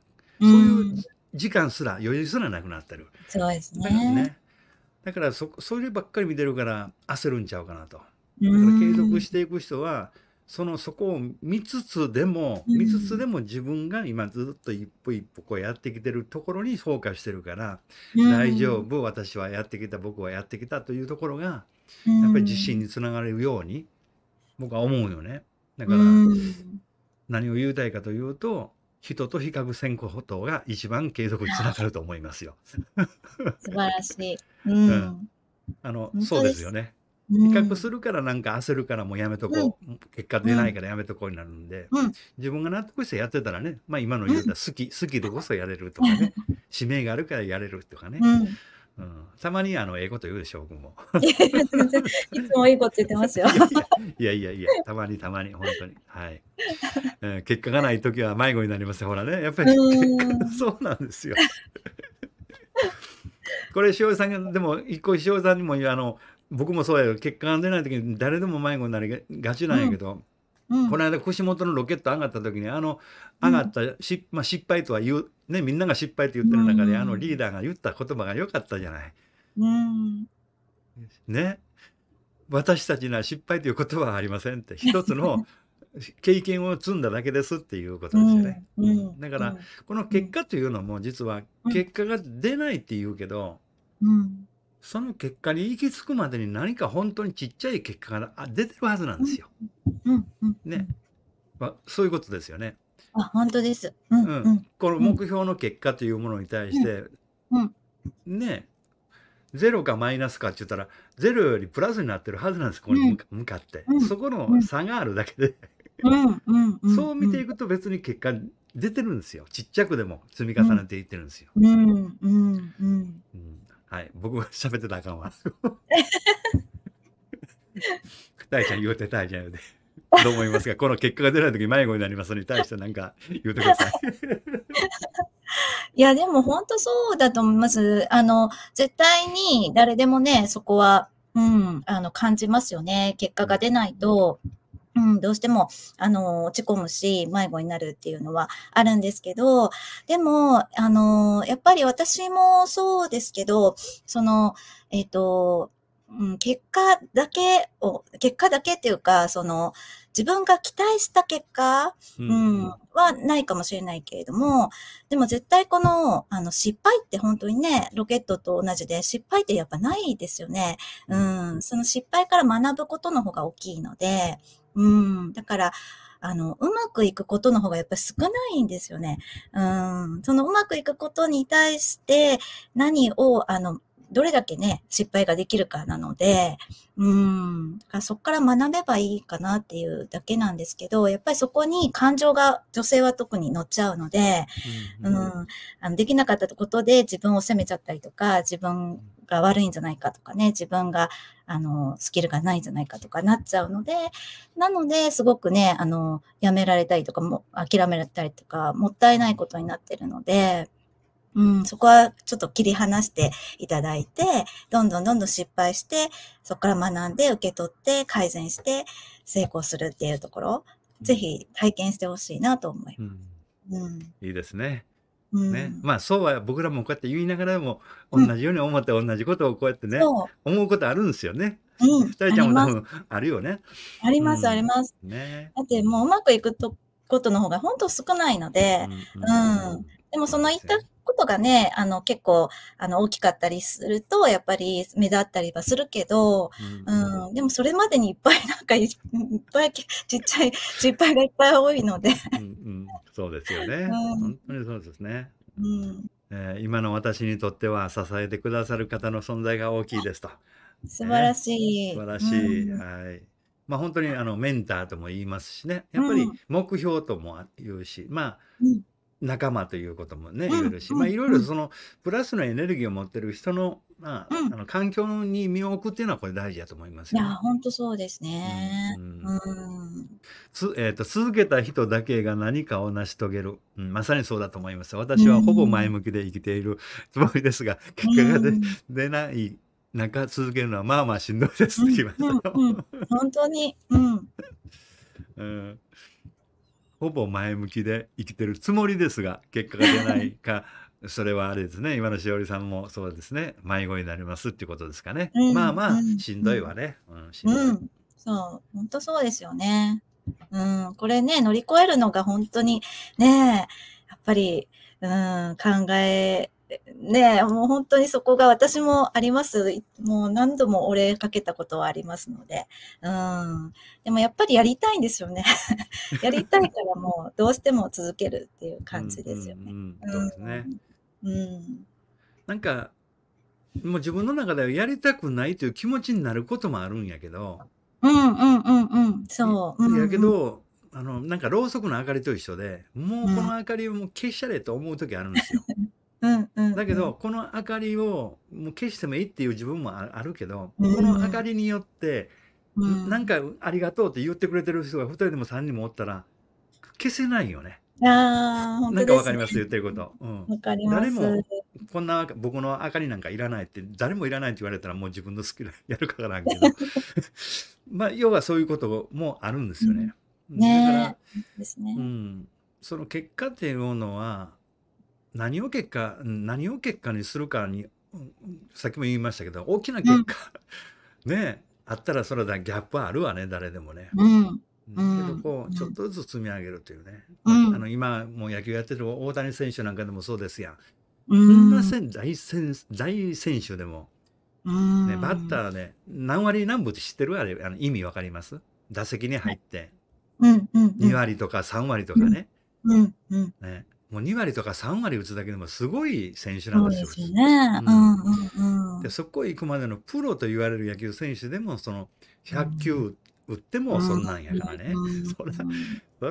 そういう時間すら余裕すらなくなってる。そうですね。だからねだからそそればっかり見てるから焦るんちゃうかなと。だから継続していく人はそのそこを見つつでも見つつでも自分が今ずっと一歩一歩こうやってきてるところにフォーカスしてるから大丈夫私はやってきた僕はやってきたというところがやっぱり自信につながれるように。僕は思うよね。だから、何を言いたいかというと、人と比較せんことが一番継続につながると思いますよ。素晴らしい。*laughs* うん。あの、そうですよね。比較するからなんか焦るからもうやめとこう、うん、結果出ないからやめとこうになるんで、うん、自分が納得してやってたらね、まあ、今の言うたら好き、好きでこそやれるとかね *laughs* 使命があるからやれるとかね、たまにあのええこと言うでしょ、僕も。いつもいいこと言ってますよ。いやいやいや、たまにたまに、本当に。はい、えー。結果がないときは迷子になりますほらね、やっぱりそうなんですよ。これ、塩井さんでも、一個塩井さんにもあの僕もそうや結果が出ないときに誰でも迷子になりがちなんやけど、この間串本のロケット上がった時にあの上がったし、まあ、失敗とは言う、ね、みんなが失敗って言ってる中で、あのリーダーが言った言葉が良かったじゃない。うん、ね私たちには失敗という言葉はありませんって一つの *laughs* 経験を積んだだけですっていうことですよね。うんうん、だから、この結果というのも実は結果が出ないっていうけど、うん、その結果に行き着くまでに何か本当にちっちゃい結果が出てるはずなんですよ。ね、まあ、そういうことですよね。あ本当です、うん、うん、この目標の結果というものに対して、うんうん、ねゼロかマイナスかって言ったらゼロよりプラスになってるはずなんですここに向かって、そこの差があるだけでそう見ていくと別に結果出てるんですよちっちゃくでも積み重ねていってるんですよ。うううん、ん、ん、うんはい、僕は喋ってたらあかんわ。*laughs* 大ちゃん言うて、大ちゃん言うて。どう思いますかこの結果が出ない時迷子になりますに対して何か言うてください。いや、でも本当そうだと思います。あの、絶対に誰でもね、そこは、うん、あの、感じますよね。結果が出ないと。うんうん、どうしても、あの、落ち込むし、迷子になるっていうのはあるんですけど、でも、あの、やっぱり私もそうですけど、その、えっ、ー、と、うん、結果だけを、結果だけっていうか、その、自分が期待した結果、うん、うん、はないかもしれないけれども、でも絶対この、あの、失敗って本当にね、ロケットと同じで失敗ってやっぱないですよね。うん、その失敗から学ぶことの方が大きいので、うん。だから、あの、うまくいくことの方がやっぱり少ないんですよね。うん。そのうまくいくことに対して、何を、あの、どれだけね、失敗ができるかなので、うん。そこから学べばいいかなっていうだけなんですけど、やっぱりそこに感情が女性は特に乗っちゃうので、うん、うん、あのできなかったことで自分を責めちゃったりとか、自分が悪いんじゃないかとかね、自分が、あの、スキルがないんじゃないかとかなっちゃうので、なので、すごくね、あの、やめられたりとか、も諦められたりとか、もったいないことになってるので、うん、そこはちょっと切り離していただいて、どんどんどんどん失敗して、そこから学んで、受け取って、改善して、成功するっていうところ、ぜひ体験してほしいなと思います。うん、うん、いいですね。うね、ん。まあそうは僕らもこうやって言いながらも同じように思って同じことをこうやってねそう。思うことあるんですよね。うん、ふたちゃんも多分あるよね。ありますあります。ね。だってもううまくいくとことの方が本当少ないので、うんうんうん。でもそのでいったことがね、あの、結構、あの、大きかったりすると、やっぱり目立ったりはするけど、うん、うん、でもそれまでにいっぱい *laughs* なんかい、いっぱい、ちっちゃい失敗がいっぱい多いのでうん、そうですよね、本当にそうですね。うんえー、今の私にとっては支えてくださる方の存在が大きいですと。素晴らしい。えー、素晴らしい。うん、はい。まあ、本当にあのメンターとも言いますしね。やっぱり目標とも言うし、まあ、うん、仲間ということもね、いろいろし、まあ、いろいろその、プラスのエネルギーを持ってる人の、まあ、あの、環境に身を置くっていうのは、これ大事だと思いますいよや、ね。ほそうですね。ううんつ、えっと、続けた人だけが何かを成し遂げる。うん、まさにそうだと思います。私はほぼ前向きで生きているつもりですが、う結果が出、ん。出ない中、続けるのはまあまあしんどいでうすって言いましうんうん。本当に。うん。*laughs* うん。ほぼ前向きで生きてるつもりですが結果が出ないか *laughs* それはあれですね今のしおりさんもそうですね迷子になりますっていうことですかね、うんまあまあしんどいわね、うん、しんどい、うん、そう本当そうですよね。うん、これね乗り越えるのが本当にねやっぱり、うん、考えねもう本当にそこが私もあります。もう何度もお礼かけたことはありますので。うん。でもやっぱりやりたいんですよね。*laughs* やりたいからもうどうしても続けるっていう感じですよね。うんうんうん、そうですね。うん。なんか、もう自分の中ではやりたくないという気持ちになることもあるんやけど。うんうんうんうん。そう。うんうん、やけど、あの、なんかろうそくの明かりと一緒で、もうこの明かりをもう消しちゃれと思う時あるんですよ。う *laughs* んうんだけど、この明かりをもう消してもいいっていう自分もあるけど、うん、この明かりによって、うん、なんかありがとうって言ってくれてる人が2人でも3人もおったら消せないよね。あ本当なんかわかります、言ってること。うん、誰もこんな僕の明かりなんかいらないって誰もいらないって言われたらもう自分の好きなやるからんけど *laughs* まあ要はそういうこともあるんですよね。うん、ねだから、ね、うん、その結果っていうのは何を結果何を結果にするかにさっきも言いましたけど大きな結果、うん、ねあったらそれはギャップあるわね誰でもね。うんけどこうちょっとずつ積み上げるというね、うん、まあ、あの今もう野球やってる大谷選手なんかでもそうですやん。みんな大大選手でも、ね、バッターね何割何分って知ってるあれあの意味わかります打席に入って、2割とか3割とかね。ねもう2割とか3割打つだけでもすごい選手なんですよ。そね、うんうでそこ行くまでのプロと言われる野球選手でもその100球打ってもそんなんやからね、そら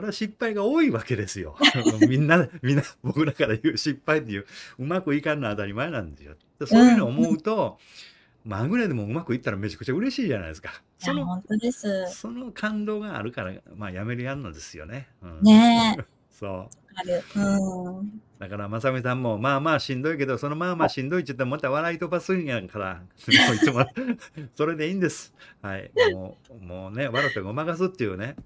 そら失敗が多いわけですよ。*laughs* みんなみんな僕らから言う失敗っていううまくいかんのは当たり前なんですよ。そういうのを思うと、まぐれでもうまくいったらめちゃくちゃ嬉しいじゃないですか。その本当ですその感動があるから、まあ、やめるやんのですよね。うん、ね *laughs* そううん。だから、まさみさんも、まあまあしんどいけど、そのまあまあしんどいって言ったら、また笑い飛ばすんやんから、*laughs* もういつも、それでいいんです。はい。もう、もうね、笑ってごまかすっていうね、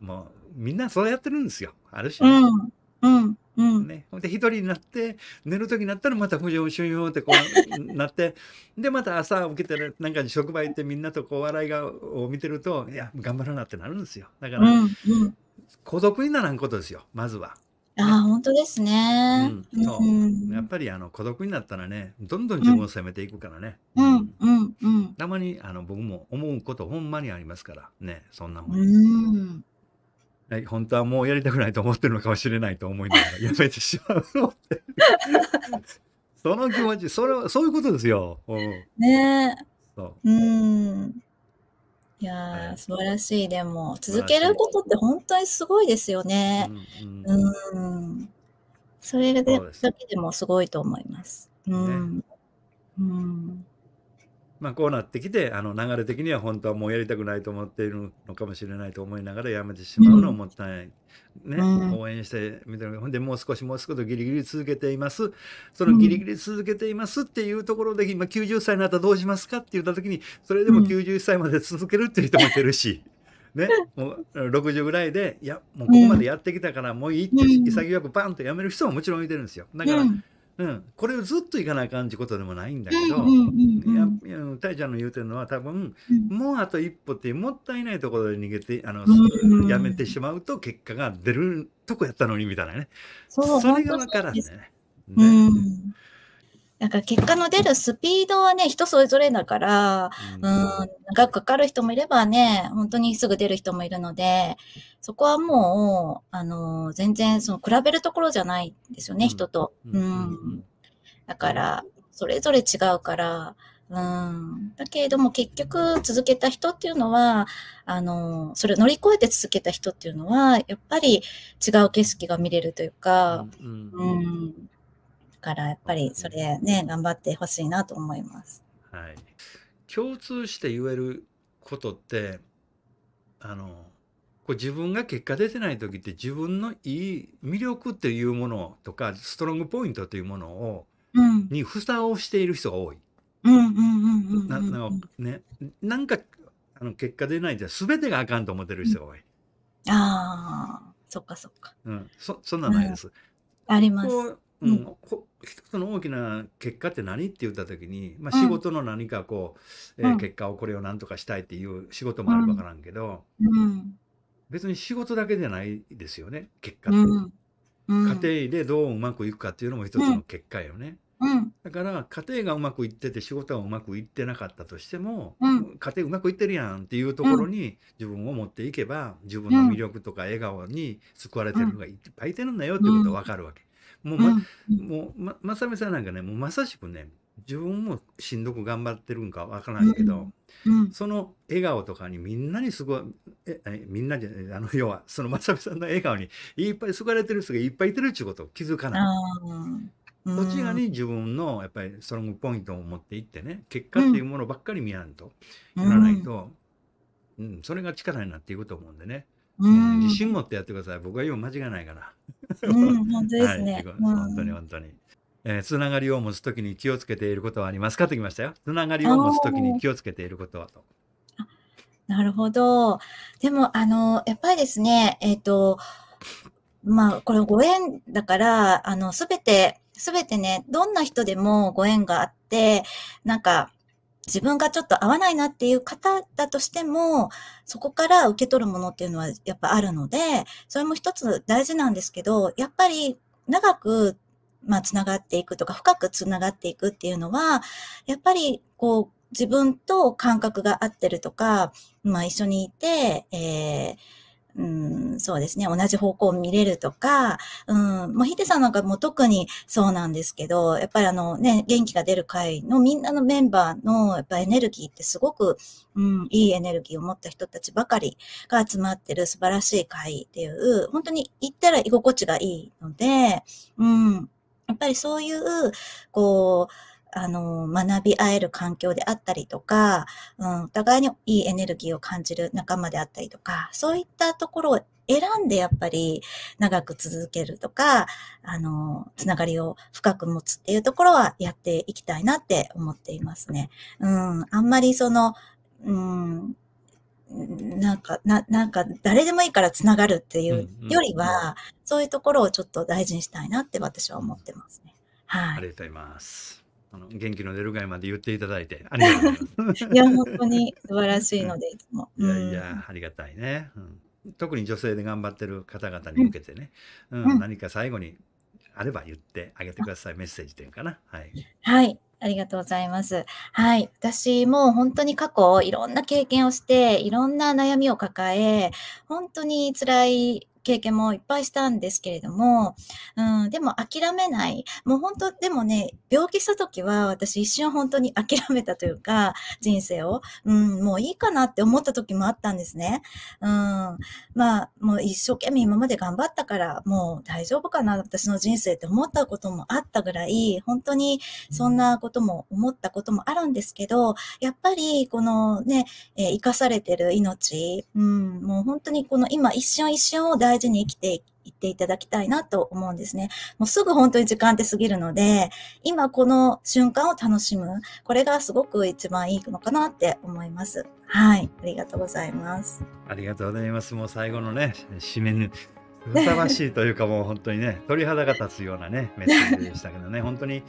もう、みんなそうやってるんですよ。あるし、ね。うん。うんうんほんで一人になって寝る時になったらまた不条収容ってこうなってでまた朝起きてるなんか職場行ってみんなとこう笑いがを見てるといや頑張らなってなるんですよだから、うんうん、孤独にならんことですよまずは。あ本当ですうね。ん、うやっぱりあの孤独になったらね、どんどん自分を責めていくからね。うん。うんうん。たまにあの僕も思うことほんまにありますからね、そんなもん。うん。はい、ほんとはもうやりたくないと思ってるのかもしれないと思いながら *laughs* やめてしまうのって。その気持ち、それはそういうことですよ。うん。ねえ。そう。うん。いはやい。素晴らしい。でも、続けることって本当にすごいですようね。んうん。うん。それだけでもすごいと思います。うね。ん。うん。まあ、こうなってきてあの流れ的には本当はもうやりたくないと思っているのかもしれないと思いながらやめてしまうのもったいない、ね、応援してみたいなほんでもう少しもう少しギリギリ続けていますそのギリギリ続けていますっていうところで今90歳になったらどうしますかって言った時にそれでも90歳まで続けるっていう人もいてるし。*laughs* ね、もう60ぐらいでいやもうここまでやってきたからもういいって潔くバンとやめる人ももちろんいてるんですよだから、うん、これをずっと行かなあかんってことでもないんだけど、いやいやたいちゃんの言うてるのは多分、うん、もうあと一歩ってもったいないところで逃げてあの、うんうん、やめてしまうと結果が出るとこやったのにみたいなねそれが分からんね。ね、うん、なんか結果の出るスピードはね、人それぞれだから、うん、長くかかる人もいればね、本当にすぐ出る人もいるので、そこはもう、あの、全然その比べるところじゃないんですよね、人と。うん。だから、それぞれ違うから、うん、だけれども結局続けた人っていうのはあのそれを乗り越えて続けた人っていうのはやっぱり違う景色が見れるというか、うん、からやっぱりそれね頑張ってほしいなと思います。はい、共通して言えることってあのこう自分が結果出てない時って自分のいい魅力っていうものとかストロングポイントというものを、うん、にふさをしている人が多い。なんかあの結果出ないじゃ全てがあかんと思ってる人が多い。うん、ああそっかそっか。うんそそんなないです。うん、あります。うんこ一つの大きな結果って何って言った時に、まあ、仕事の何かこう、うえー結果をこれを何とかしたいっていう仕事もある分からんけどうん、別に仕事だけじゃないですよね結果っうて。ん、う家庭でどううまくいくかっていうのも一つの結果よね。うん、だから家庭がうまくいってて仕事がうまくいってなかったとしてもうん、家庭うまくいってるやんっていうところに自分を持っていけば自分の魅力とか笑顔に救われてるのがいっぱいいてるんだよってことが分かるわけ。もうま、うん、もう、ま、正美さんなんかね、もうまさしくね、自分もしんどく頑張ってるんかわからないけど、うんうん、その笑顔とかにみんなにすごいえみんなじゃあの要はそのまさみさんの笑顔にいっぱい好かれてる人がいっぱいいてるっていうことを気づかない。どちらに自分のやっぱりストロングポイントを持っていってね結果っていうものばっかり見やんと、やらないと、うんそれが力になっていくと思うんでね、うん、自信持ってやってください僕は今間違いないから。*laughs* うん、本当ですね。はい、本当に本当に。えつながりを持つときに気をつけていることはありますかときましたよ。つながりを持つときに気をつけていることはと。なるほど。でも、あの、やっぱりですね、えっ、ー、と、まあ、これご縁だから、あの、すべて、すべてね、どんな人でもご縁があって、なんか、自分がちょっと合わないなっていう方だとしても、そこから受け取るものっていうのはやっぱあるので、それも一つ大事なんですけど、やっぱり長く、まあ、つながっていくとか、深くつながっていくっていうのは、やっぱり、こう、自分と感覚が合ってるとか、まあ、一緒にいて、えーうん、そうですね。同じ方向を見れるとか、うん、もうヒデさんなんかも特にそうなんですけど、やっぱりあのね、元気が出る会のみんなのメンバーのやっぱエネルギーってすごく、うん、いいエネルギーを持った人たちばかりが集まってる素晴らしい会っていう、本当に行ったら居心地がいいので、うん、やっぱりそういう、こう、あの、学び合える環境であったりとか、うん、お互いにいいエネルギーを感じる仲間であったりとか、そういったところを選んでやっぱり長く続けるとか、あの、つながりを深く持つっていうところはやっていきたいなって思っていますね。うん、あんまりその、うん、なんか、な、なんか、誰でもいいからつながるっていうよりは、うんうん、そういうところをちょっと大事にしたいなって私は思ってますね。はい。ありがとうございます。あの元気の出るいまで言っていただいて、ありがとうございます。*laughs* いや、本当に素晴らしいので、いつも。*laughs* いやいや、ありがたいね。うん特に女性で頑張ってる方々に向けてね、うん、うん、何か最後にあれば言ってあげてください、メッセージというかな。はい、はいありがとうございます。はい。私も本当に過去いろんな経験をして、いろんな悩みを抱え、本当に辛い経験もいっぱいしたんですけれども、うん、でも諦めない。もう本当、でもね、病気した時は私一瞬本当に諦めたというか、人生を、うん、もういいかなって思った時もあったんですね。うん、まあ、もう一生懸命今まで頑張ったから、もう大丈夫かな、私の人生って思ったこともあったぐらい、本当にそんなことも思ったこともあるんですけど、やっぱりこのね、えー、生かされてる命、うん、もう本当にこの今一瞬一瞬を大大事に生きていっていただきたいなと思うんですね。もうすぐ本当に時間って過ぎるので、今この瞬間を楽しむ。これがすごく一番いいのかなって思います。はい。ありがとうございます。ありがとうございます。もう最後のね、締めぬ。ふさわしいというかもう本当にね、鳥肌が立つようなね、*laughs* メッセージでしたけどね、本当に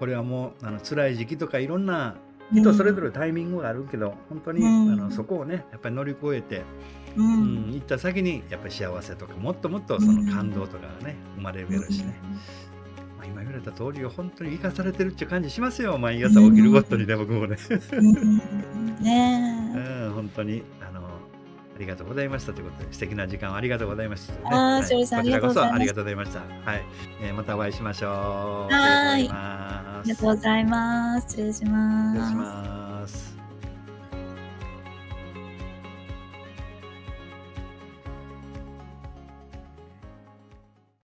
これはもうあの辛い時期とかいろんな人それぞれタイミングがあるけど、本当に、あのそこをねやっぱり乗り越えてうん、行った先にやっぱり幸せとかもっともっとその感動とかがね、生まれるやろしね。まあ、今言われた通り本当に生かされてるって感じしますよ毎朝起きるごとにね、僕もね。ねうん、本当にあのありがとうございましたということで素敵な時間をありがとうございました、ね。あはい、こちらこそありがとうございました。はい、えー、またお会いしましょう。はい、ありがとうございます。失礼します。失礼します。